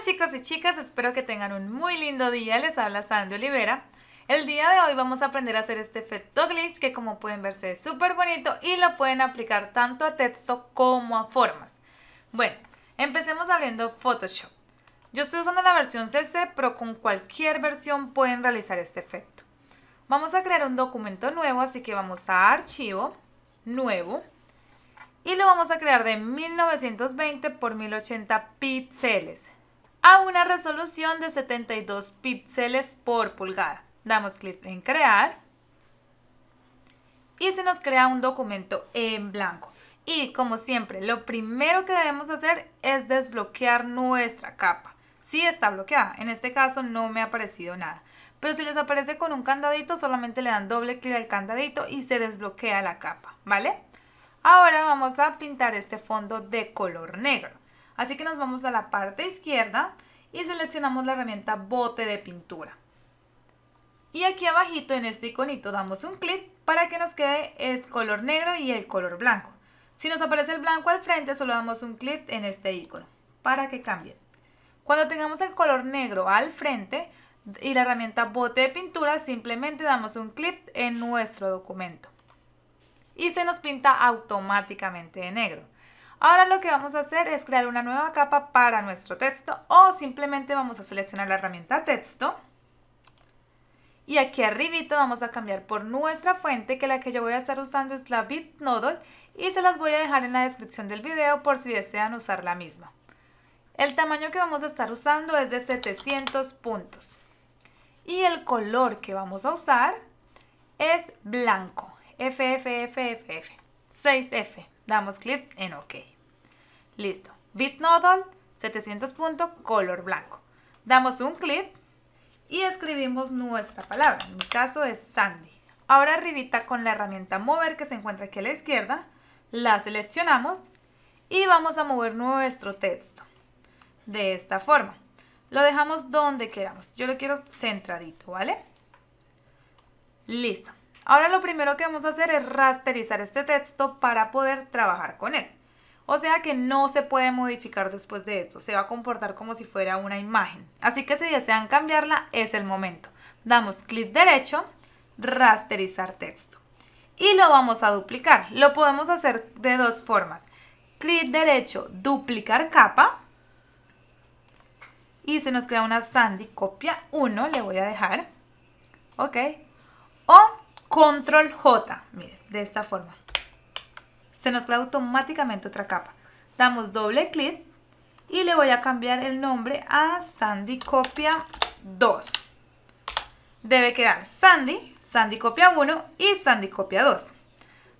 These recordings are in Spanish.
chicos y chicas, espero que tengan un muy lindo día. Les habla Sandy Olivera. El día de hoy vamos a aprender a hacer este efecto glitch que como pueden ver, es súper bonito y lo pueden aplicar tanto a texto como a formas. Bueno, empecemos abriendo Photoshop. Yo estoy usando la versión CC, pero con cualquier versión pueden realizar este efecto. Vamos a crear un documento nuevo, así que vamos a Archivo, Nuevo, y lo vamos a crear de 1920 por 1080 píxeles una resolución de 72 píxeles por pulgada. Damos clic en crear y se nos crea un documento en blanco. Y como siempre, lo primero que debemos hacer es desbloquear nuestra capa. Si está bloqueada, en este caso no me ha aparecido nada. Pero si les aparece con un candadito, solamente le dan doble clic al candadito y se desbloquea la capa, ¿vale? Ahora vamos a pintar este fondo de color negro. Así que nos vamos a la parte izquierda y seleccionamos la herramienta bote de pintura. Y aquí abajito en este iconito damos un clic para que nos quede el color negro y el color blanco. Si nos aparece el blanco al frente solo damos un clic en este icono para que cambie. Cuando tengamos el color negro al frente y la herramienta bote de pintura simplemente damos un clic en nuestro documento. Y se nos pinta automáticamente de negro. Ahora lo que vamos a hacer es crear una nueva capa para nuestro texto o simplemente vamos a seleccionar la herramienta texto y aquí arribito vamos a cambiar por nuestra fuente que la que yo voy a estar usando es la Bitnodle y se las voy a dejar en la descripción del video por si desean usar la misma. El tamaño que vamos a estar usando es de 700 puntos y el color que vamos a usar es blanco, FFFFF, 6F. Damos clic en OK. Listo. Bitnodal 700 color blanco. Damos un clic y escribimos nuestra palabra. En mi caso es Sandy. Ahora arribita con la herramienta mover que se encuentra aquí a la izquierda, la seleccionamos y vamos a mover nuestro texto de esta forma. Lo dejamos donde queramos. Yo lo quiero centradito, ¿vale? Listo. Ahora lo primero que vamos a hacer es rasterizar este texto para poder trabajar con él. O sea que no se puede modificar después de esto, se va a comportar como si fuera una imagen. Así que si desean cambiarla es el momento. Damos clic derecho, rasterizar texto. Y lo vamos a duplicar. Lo podemos hacer de dos formas. Clic derecho, duplicar capa. Y se nos crea una Sandy copia 1, le voy a dejar. Ok. O Control J, miren, de esta forma. Se nos crea automáticamente otra capa. Damos doble clic y le voy a cambiar el nombre a Sandy Copia 2. Debe quedar Sandy, Sandy Copia 1 y Sandy Copia 2.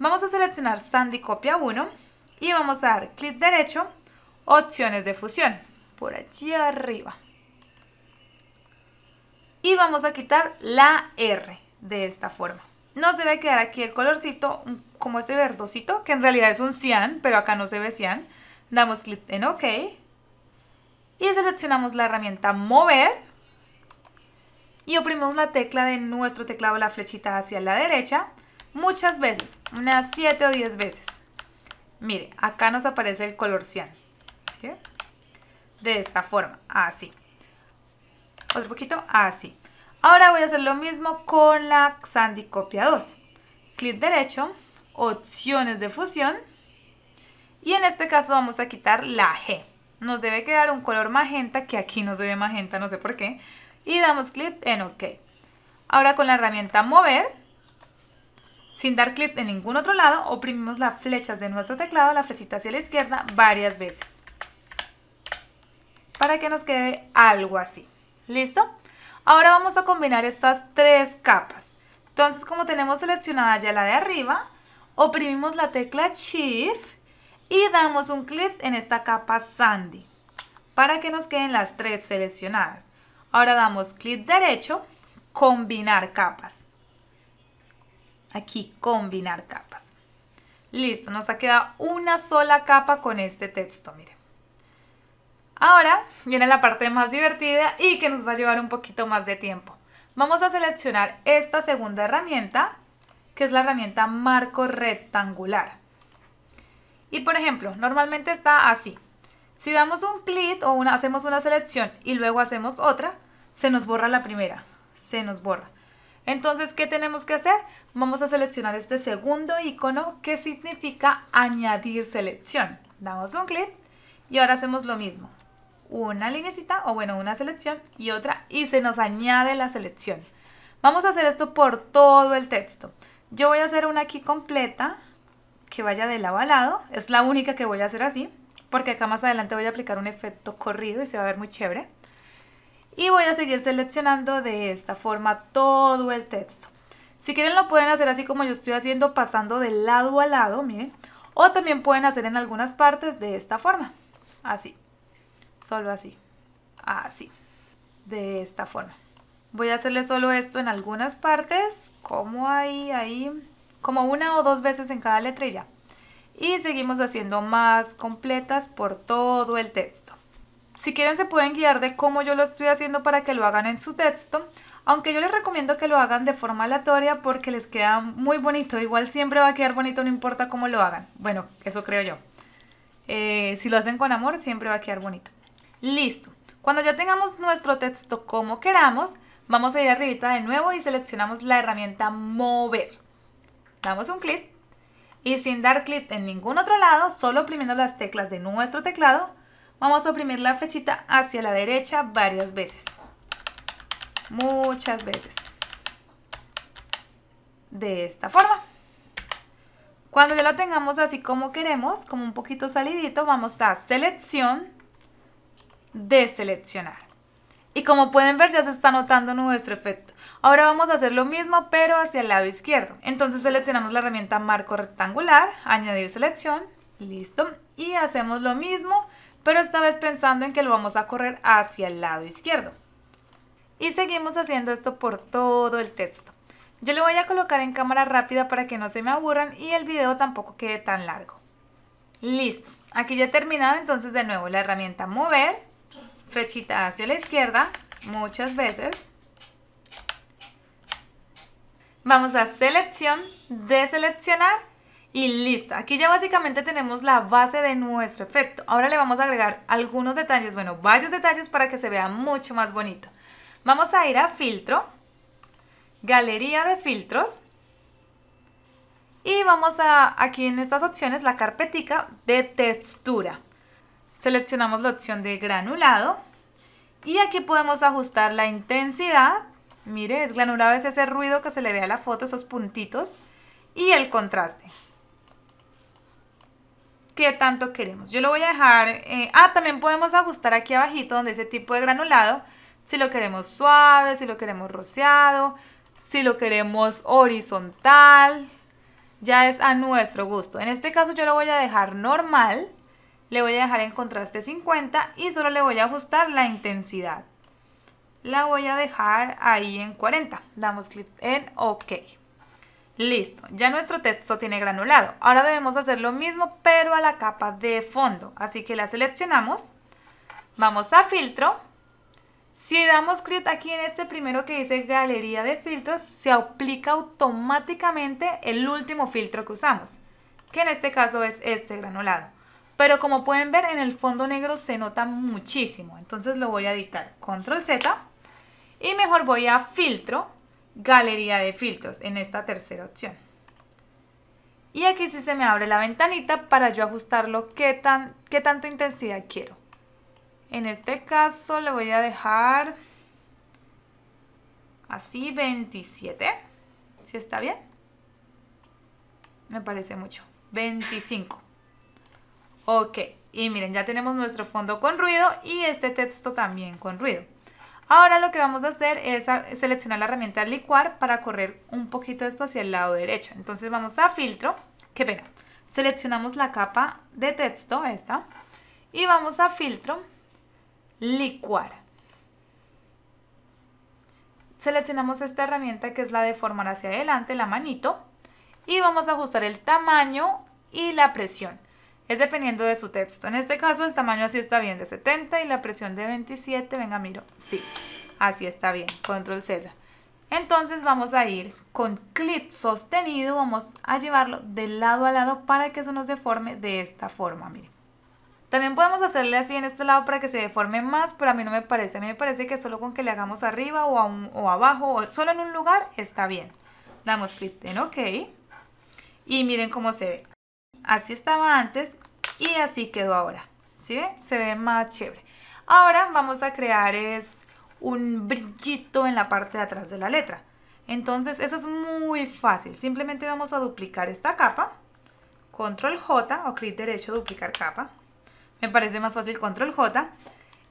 Vamos a seleccionar Sandy Copia 1 y vamos a dar clic derecho, opciones de fusión, por allí arriba. Y vamos a quitar la R de esta forma nos debe quedar aquí el colorcito como ese verdosito, que en realidad es un cian, pero acá no se ve cian. Damos clic en OK. Y seleccionamos la herramienta Mover. Y oprimimos la tecla de nuestro teclado, la flechita hacia la derecha, muchas veces, unas 7 o 10 veces. Mire, acá nos aparece el color cian. ¿sí? De esta forma, así. Otro poquito, así. Ahora voy a hacer lo mismo con la Sandy Copia 2. Clic derecho, opciones de fusión y en este caso vamos a quitar la G. Nos debe quedar un color magenta que aquí nos debe magenta, no sé por qué. Y damos clic en OK. Ahora con la herramienta mover, sin dar clic en ningún otro lado, oprimimos las flechas de nuestro teclado, la flechita hacia la izquierda, varias veces. Para que nos quede algo así. ¿Listo? Ahora vamos a combinar estas tres capas. Entonces, como tenemos seleccionada ya la de arriba, oprimimos la tecla Shift y damos un clic en esta capa Sandy para que nos queden las tres seleccionadas. Ahora damos clic derecho, combinar capas. Aquí, combinar capas. Listo, nos ha quedado una sola capa con este texto, miren. Ahora viene la parte más divertida y que nos va a llevar un poquito más de tiempo. Vamos a seleccionar esta segunda herramienta, que es la herramienta marco rectangular. Y por ejemplo, normalmente está así. Si damos un clic o una, hacemos una selección y luego hacemos otra, se nos borra la primera, se nos borra. Entonces, ¿qué tenemos que hacer? Vamos a seleccionar este segundo icono que significa añadir selección. Damos un clic y ahora hacemos lo mismo una linecita o bueno, una selección y otra y se nos añade la selección. Vamos a hacer esto por todo el texto. Yo voy a hacer una aquí completa que vaya de lado a lado. Es la única que voy a hacer así porque acá más adelante voy a aplicar un efecto corrido y se va a ver muy chévere. Y voy a seguir seleccionando de esta forma todo el texto. Si quieren lo pueden hacer así como yo estoy haciendo, pasando de lado a lado, miren. O también pueden hacer en algunas partes de esta forma, así solo así, así, de esta forma. Voy a hacerle solo esto en algunas partes, como ahí, ahí, como una o dos veces en cada letrilla. Y seguimos haciendo más completas por todo el texto. Si quieren se pueden guiar de cómo yo lo estoy haciendo para que lo hagan en su texto, aunque yo les recomiendo que lo hagan de forma aleatoria porque les queda muy bonito, igual siempre va a quedar bonito no importa cómo lo hagan. Bueno, eso creo yo. Eh, si lo hacen con amor siempre va a quedar bonito. Listo. Cuando ya tengamos nuestro texto como queramos, vamos a ir arribita de nuevo y seleccionamos la herramienta mover. Damos un clic y sin dar clic en ningún otro lado, solo oprimiendo las teclas de nuestro teclado, vamos a oprimir la flechita hacia la derecha varias veces. Muchas veces. De esta forma. Cuando ya lo tengamos así como queremos, como un poquito salidito, vamos a selección, de seleccionar. Y como pueden ver ya se está notando nuestro efecto. Ahora vamos a hacer lo mismo pero hacia el lado izquierdo. Entonces seleccionamos la herramienta marco rectangular, añadir selección, listo. Y hacemos lo mismo pero esta vez pensando en que lo vamos a correr hacia el lado izquierdo. Y seguimos haciendo esto por todo el texto. Yo lo voy a colocar en cámara rápida para que no se me aburran y el video tampoco quede tan largo. Listo, aquí ya he terminado entonces de nuevo la herramienta mover flechita hacia la izquierda muchas veces. Vamos a selección, deseleccionar y listo. Aquí ya básicamente tenemos la base de nuestro efecto. Ahora le vamos a agregar algunos detalles, bueno, varios detalles para que se vea mucho más bonito. Vamos a ir a filtro, galería de filtros y vamos a aquí en estas opciones la carpetica de textura. Seleccionamos la opción de granulado y aquí podemos ajustar la intensidad. Mire, el granulado es ese ruido que se le ve a la foto, esos puntitos. Y el contraste. ¿Qué tanto queremos? Yo lo voy a dejar... Eh, ah, también podemos ajustar aquí abajito donde ese tipo de granulado. Si lo queremos suave, si lo queremos rociado, si lo queremos horizontal. Ya es a nuestro gusto. En este caso yo lo voy a dejar normal le voy a dejar en contraste 50 y solo le voy a ajustar la intensidad. La voy a dejar ahí en 40. Damos clic en OK. Listo, ya nuestro texto tiene granulado. Ahora debemos hacer lo mismo pero a la capa de fondo. Así que la seleccionamos, vamos a filtro. Si damos clic aquí en este primero que dice galería de filtros, se aplica automáticamente el último filtro que usamos, que en este caso es este granulado. Pero como pueden ver, en el fondo negro se nota muchísimo. Entonces lo voy a editar. Control Z. Y mejor voy a filtro, galería de filtros, en esta tercera opción. Y aquí sí se me abre la ventanita para yo ajustarlo qué, tan, qué tanta intensidad quiero. En este caso le voy a dejar así 27. ¿Sí está bien? Me parece mucho. 25. Ok, y miren, ya tenemos nuestro fondo con ruido y este texto también con ruido. Ahora lo que vamos a hacer es seleccionar la herramienta licuar para correr un poquito esto hacia el lado derecho. Entonces vamos a filtro, qué pena, seleccionamos la capa de texto, esta, y vamos a filtro, licuar. Seleccionamos esta herramienta que es la de formar hacia adelante, la manito, y vamos a ajustar el tamaño y la presión. Es dependiendo de su texto. En este caso el tamaño así está bien de 70 y la presión de 27. Venga, miro. Sí, así está bien. Control Z. Entonces vamos a ir con clic sostenido, vamos a llevarlo de lado a lado para que eso nos deforme de esta forma, miren. También podemos hacerle así en este lado para que se deforme más, pero a mí no me parece. A mí me parece que solo con que le hagamos arriba o, o abajo o solo en un lugar está bien. Damos clic en OK. Y miren cómo se ve. Así estaba antes y así quedó ahora. ¿Sí ven? Se ve más chévere. Ahora vamos a crear es un brillito en la parte de atrás de la letra. Entonces eso es muy fácil. Simplemente vamos a duplicar esta capa. Control J o clic derecho, duplicar capa. Me parece más fácil Control J.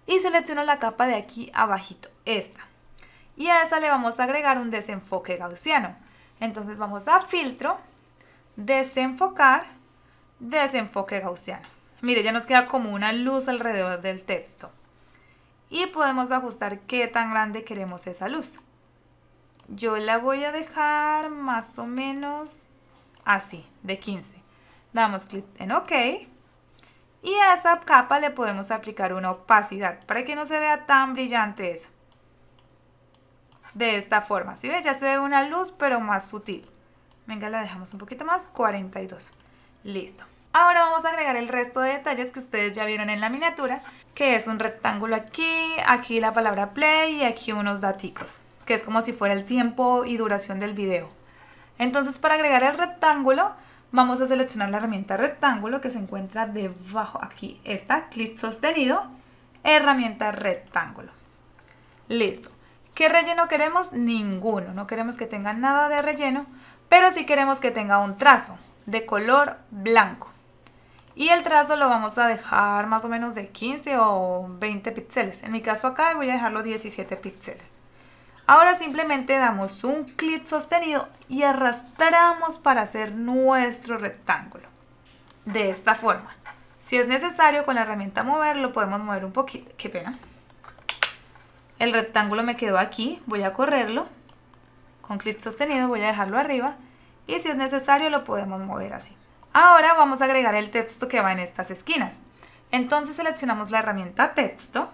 Y selecciono la capa de aquí abajito, esta. Y a esa le vamos a agregar un desenfoque gaussiano. Entonces vamos a filtro, desenfocar desenfoque gaussiano. Mire, ya nos queda como una luz alrededor del texto. Y podemos ajustar qué tan grande queremos esa luz. Yo la voy a dejar más o menos así, de 15. Damos clic en OK. Y a esa capa le podemos aplicar una opacidad para que no se vea tan brillante eso. De esta forma, si ¿sí ves? Ya se ve una luz pero más sutil. Venga, la dejamos un poquito más, 42. Listo. Ahora vamos a agregar el resto de detalles que ustedes ya vieron en la miniatura, que es un rectángulo aquí, aquí la palabra play y aquí unos daticos, que es como si fuera el tiempo y duración del video. Entonces para agregar el rectángulo vamos a seleccionar la herramienta rectángulo que se encuentra debajo aquí, está, clic sostenido, herramienta rectángulo. Listo. ¿Qué relleno queremos? Ninguno, no queremos que tenga nada de relleno, pero sí queremos que tenga un trazo de color blanco. Y el trazo lo vamos a dejar más o menos de 15 o 20 píxeles. En mi caso acá voy a dejarlo 17 píxeles. Ahora simplemente damos un clic sostenido y arrastramos para hacer nuestro rectángulo. De esta forma. Si es necesario con la herramienta mover lo podemos mover un poquito. Qué pena. El rectángulo me quedó aquí. Voy a correrlo. Con clic sostenido voy a dejarlo arriba. Y si es necesario lo podemos mover así. Ahora vamos a agregar el texto que va en estas esquinas. Entonces seleccionamos la herramienta texto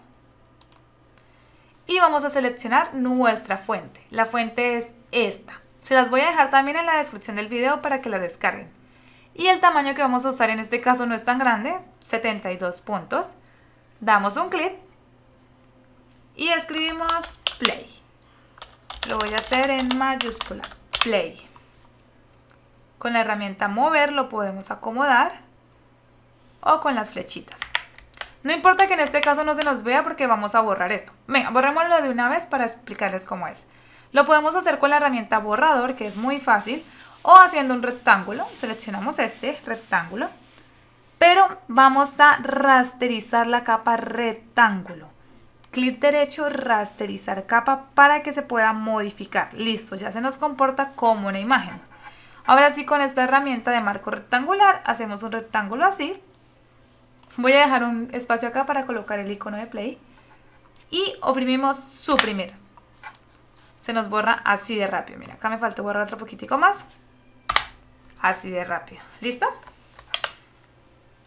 y vamos a seleccionar nuestra fuente. La fuente es esta. Se las voy a dejar también en la descripción del video para que la descarguen. Y el tamaño que vamos a usar en este caso no es tan grande, 72 puntos. Damos un clic y escribimos play. Lo voy a hacer en mayúscula, play. Con la herramienta mover lo podemos acomodar o con las flechitas. No importa que en este caso no se nos vea porque vamos a borrar esto. Venga, borrémoslo de una vez para explicarles cómo es. Lo podemos hacer con la herramienta borrador, que es muy fácil, o haciendo un rectángulo. Seleccionamos este rectángulo, pero vamos a rasterizar la capa rectángulo. Clic derecho, rasterizar capa para que se pueda modificar. Listo, ya se nos comporta como una imagen. Ahora sí con esta herramienta de marco rectangular hacemos un rectángulo así. Voy a dejar un espacio acá para colocar el icono de play. Y oprimimos suprimir. Se nos borra así de rápido. Mira, acá me falta borrar otro poquitico más. Así de rápido. ¿Listo?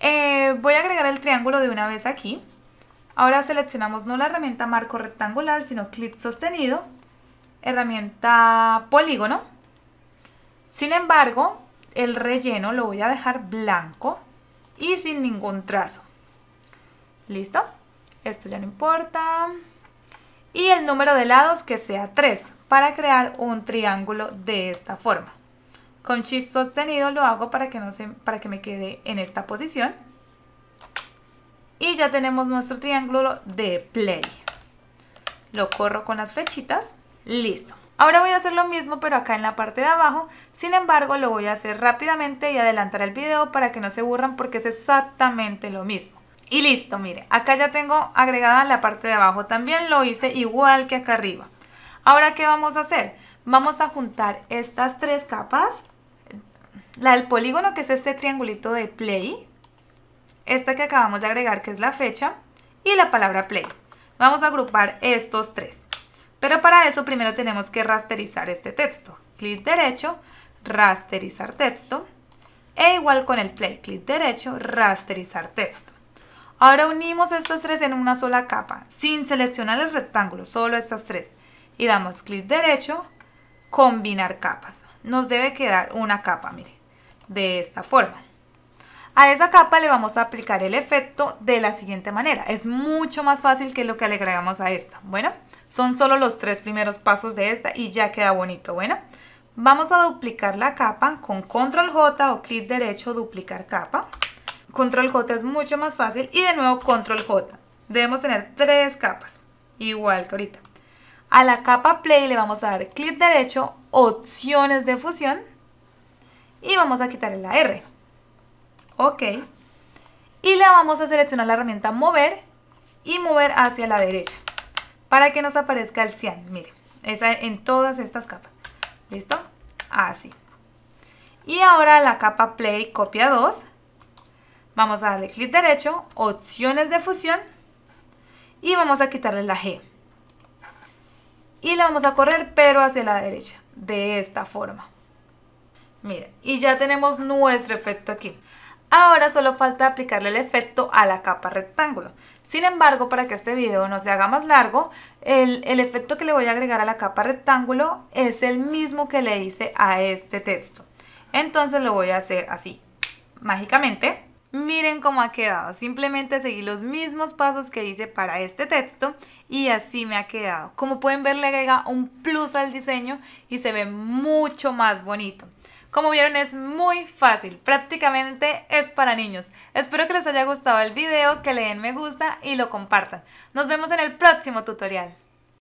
Eh, voy a agregar el triángulo de una vez aquí. Ahora seleccionamos no la herramienta marco rectangular, sino clip sostenido, herramienta polígono sin embargo, el relleno lo voy a dejar blanco y sin ningún trazo. ¿Listo? Esto ya no importa. Y el número de lados que sea 3 para crear un triángulo de esta forma. Con chis sostenido lo hago para que, no se, para que me quede en esta posición. Y ya tenemos nuestro triángulo de play. Lo corro con las flechitas. Listo. Ahora voy a hacer lo mismo pero acá en la parte de abajo, sin embargo lo voy a hacer rápidamente y adelantar el video para que no se burran porque es exactamente lo mismo. Y listo, mire, acá ya tengo agregada la parte de abajo, también lo hice igual que acá arriba. Ahora, ¿qué vamos a hacer? Vamos a juntar estas tres capas, la del polígono que es este triangulito de play, esta que acabamos de agregar que es la fecha y la palabra play. Vamos a agrupar estos tres. Pero para eso primero tenemos que rasterizar este texto. Clic derecho, rasterizar texto. E igual con el play, clic derecho, rasterizar texto. Ahora unimos estas tres en una sola capa, sin seleccionar el rectángulo, solo estas tres. Y damos clic derecho, combinar capas. Nos debe quedar una capa, mire, de esta forma. A esa capa le vamos a aplicar el efecto de la siguiente manera. Es mucho más fácil que lo que le agregamos a esta. Bueno, son solo los tres primeros pasos de esta y ya queda bonito. Bueno, vamos a duplicar la capa con control J o clic derecho, duplicar capa. Control J es mucho más fácil y de nuevo control J. Debemos tener tres capas, igual que ahorita. A la capa play le vamos a dar clic derecho, opciones de fusión y vamos a quitarle la R. Ok. Y le vamos a seleccionar la herramienta mover y mover hacia la derecha para que nos aparezca el cian. Mire, está en todas estas capas. ¿Listo? Así. Y ahora la capa play copia 2. Vamos a darle clic derecho, opciones de fusión y vamos a quitarle la G. Y la vamos a correr pero hacia la derecha, de esta forma. Miren, y ya tenemos nuestro efecto aquí. Ahora solo falta aplicarle el efecto a la capa rectángulo. Sin embargo, para que este video no se haga más largo, el, efecto que le voy a agregar a la capa rectángulo es el mismo que le hice a este texto. Entonces lo voy a hacer así, mágicamente. Miren cómo ha quedado, simplemente seguí los mismos pasos que hice para este texto y así me ha quedado. Como pueden ver le agrega un plus al diseño y se ve mucho más bonito. Como vieron es muy fácil, prácticamente es para niños. Espero que les haya gustado el video, que le den me gusta y lo compartan. Nos vemos en el próximo tutorial.